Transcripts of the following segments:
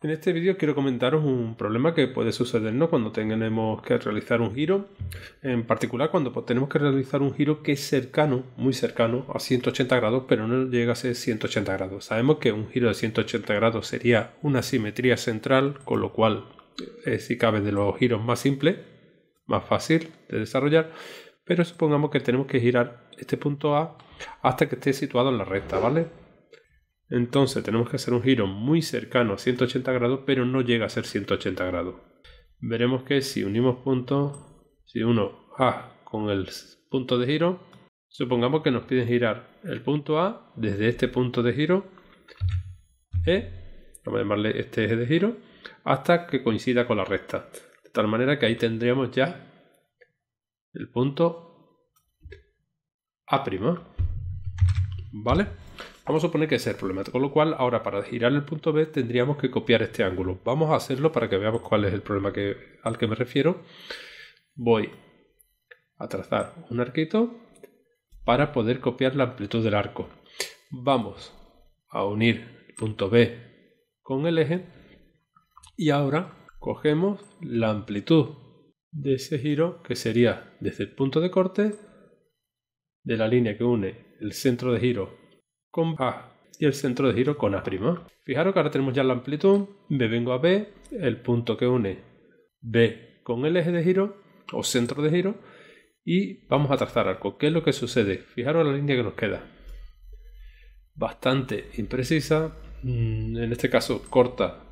En este vídeo quiero comentaros un problema que puede sucedernos cuando tenemos que realizar un giro, en particular cuando tenemos que realizar un giro que es cercano, muy cercano a 180 grados, pero no llega a ser 180 grados. Sabemos que un giro de 180 grados sería una simetría central, con lo cual es eh, si cabe de los giros más simples, más fácil de desarrollar, pero supongamos que tenemos que girar este punto A hasta que esté situado en la recta, ¿vale? Entonces tenemos que hacer un giro muy cercano a 180 grados, pero no llega a ser 180 grados. Veremos que si unimos puntos, si uno A con el punto de giro, supongamos que nos piden girar el punto A desde este punto de giro, E, vamos a llamarle este eje de giro, hasta que coincida con la recta. De tal manera que ahí tendríamos ya el punto A'. ¿Vale? Vamos a suponer que es el problema, con lo cual ahora para girar el punto B tendríamos que copiar este ángulo. Vamos a hacerlo para que veamos cuál es el problema al que me refiero. Voy a trazar un arquito para poder copiar la amplitud del arco. Vamos a unir el punto B con el eje y ahora cogemos la amplitud de ese giro que sería desde el punto de corte de la línea que une el centro de giro con A ah, y el centro de giro con A'. Fijaros que ahora tenemos ya la amplitud, B vengo a B, el punto que une B con el eje de giro o centro de giro y vamos a trazar arco. ¿Qué es lo que sucede? Fijaros la línea que nos queda. Bastante imprecisa, mm, en este caso corta,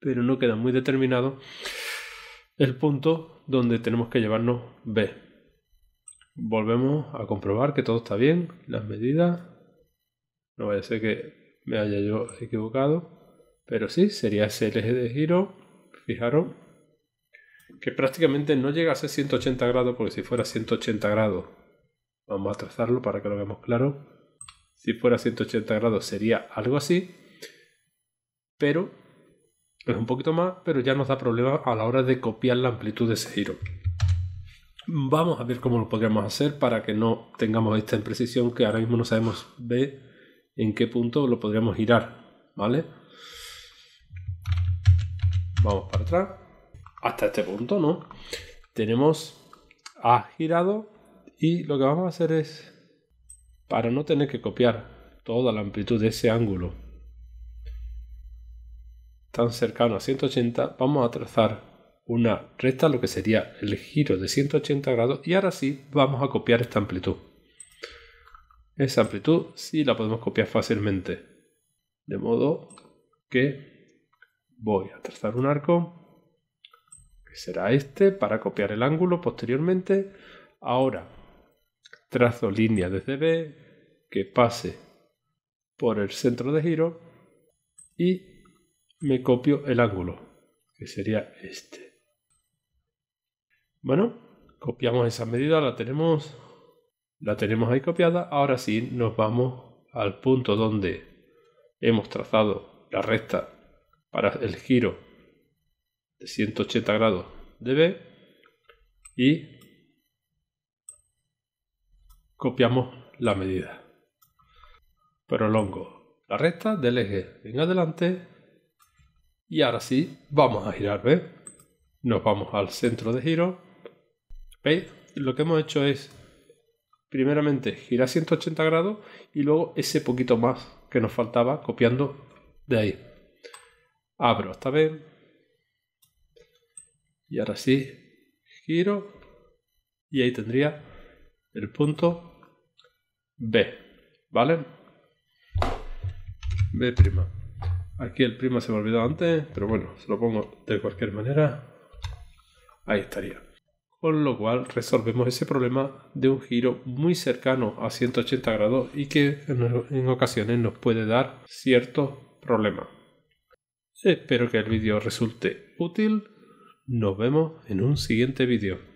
pero no queda muy determinado el punto donde tenemos que llevarnos B. Volvemos a comprobar que todo está bien, las medidas, no vaya a ser que me haya yo equivocado. Pero sí, sería ese eje de giro. Fijaros que prácticamente no llega a ser 180 grados, porque si fuera 180 grados, vamos a trazarlo para que lo veamos claro. Si fuera 180 grados sería algo así, pero es un poquito más, pero ya nos da problemas a la hora de copiar la amplitud de ese giro. Vamos a ver cómo lo podríamos hacer para que no tengamos esta imprecisión que ahora mismo no sabemos ver en qué punto lo podríamos girar, ¿vale? Vamos para atrás. Hasta este punto, ¿no? Tenemos A girado y lo que vamos a hacer es, para no tener que copiar toda la amplitud de ese ángulo tan cercano a 180, vamos a trazar una recta, lo que sería el giro de 180 grados, y ahora sí vamos a copiar esta amplitud. Esa amplitud sí la podemos copiar fácilmente. De modo que voy a trazar un arco, que será este, para copiar el ángulo posteriormente. Ahora trazo línea desde B que pase por el centro de giro y me copio el ángulo, que sería este. Bueno, copiamos esa medida, la tenemos la tenemos ahí copiada. Ahora sí nos vamos al punto donde hemos trazado la recta para el giro de 180 grados de B y copiamos la medida. Prolongo la recta del eje en adelante y ahora sí vamos a girar B. Nos vamos al centro de giro. ¿Veis? Lo que hemos hecho es primeramente gira 180 grados y luego ese poquito más que nos faltaba copiando de ahí. Abro ah, esta vez. Y ahora sí, giro y ahí tendría el punto B, ¿vale? B'. Aquí el prima se me olvidó antes, pero bueno, se lo pongo de cualquier manera. Ahí estaría con lo cual resolvemos ese problema de un giro muy cercano a 180 grados y que en, ocasiones nos puede dar ciertos problemas. Espero que el vídeo resulte útil. Nos vemos en un siguiente vídeo.